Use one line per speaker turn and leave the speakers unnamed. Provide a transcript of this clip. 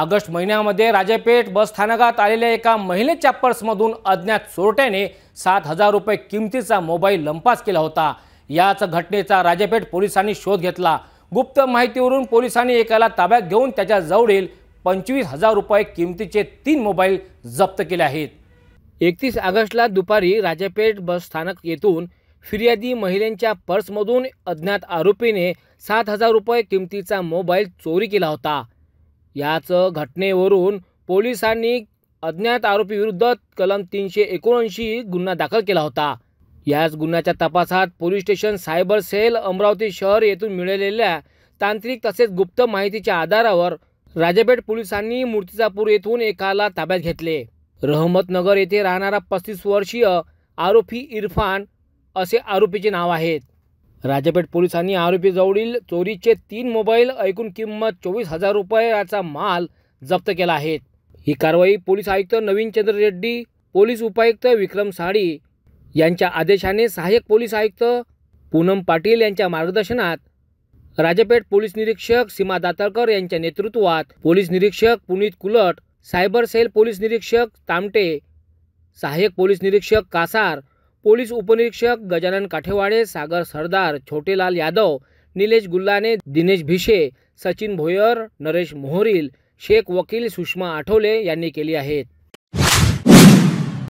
August महिन्यामध्ये राजेपेठ स्थानकात आलेल्या एका महिलेच्या चॅपर्समधून अज्ञात चोरट्याने सात हजार रुपये किमतीचा मोबाईल लंपास केला होता याच घटनेचा राजेपेठ पोलिसांनी शोध घेतला गुप्त माहितीवरून पोलिसांनी एकाला ताब्यात घेऊन त्याच्या जवळील पंचवीस हजार रुपये किमतीचे तीन मोबाईल जप्त केले आहेत एकतीस ऑगस्टला दुपारी राजेपेठ स्थानक येथून फिर्यादी महिलेंच्या पर्समधून अज्ञात आरोपीने सात हजार रुपये किमतीचा मोबाईल चोरी केला होता याच घटनेवरून पोलिसांनी अज्ञात आरोपीविरुद्ध कलम तीनशे एकोणऐंशी गुन्हा दाखल केला होता याच गुन्ह्याच्या तपासात police station cyber cell Amravati शहर येथून मिळालेल्या तांत्रिक तसेच गुप्त माहितीच्या आधारावर राजापेठ पोलिसांनी मूर्तिजापूर येथून एकाला ताब्यात घेतले रहमतनगर येथे राहणारा पस्तीस वर्षीय आरोपी इरफान असे आरोपीचे नाव आहेत राजापेठ पोलिसांनी आरोपीजवळील चोरीचे तीन मोबाईल ऐकून किंमत चोवीस हजार रुपयाचा माल जप्त केला आहे ही कारवाई पोलीस आयुक्त नवीन चंद्र रेड्डी पोलीस उपायुक्त विक्रम साडी यांच्या आदेशाने सहाय्यक पोलीस आयुक्त पूनम पाटील यांच्या मार्गदर्शनात राजापेठ पोलीस निरीक्षक सीमा दाताळकर यांच्या नेतृत्वात पोलीस निरीक्षक Punit Kulat cyber cell police निरीक्षक तामटे सहाय्यक पोलीस निरीक्षक कासार पोलीस उपनिरीक्षक गजानन काठेवाडे सागर सरदार छोटेलाल यादव निलेश गुल्लाने दिनेश भिशे सचिन भोयर नरेश मोहरील शेख वकील सुषमा आठवले यांनी केली आहेत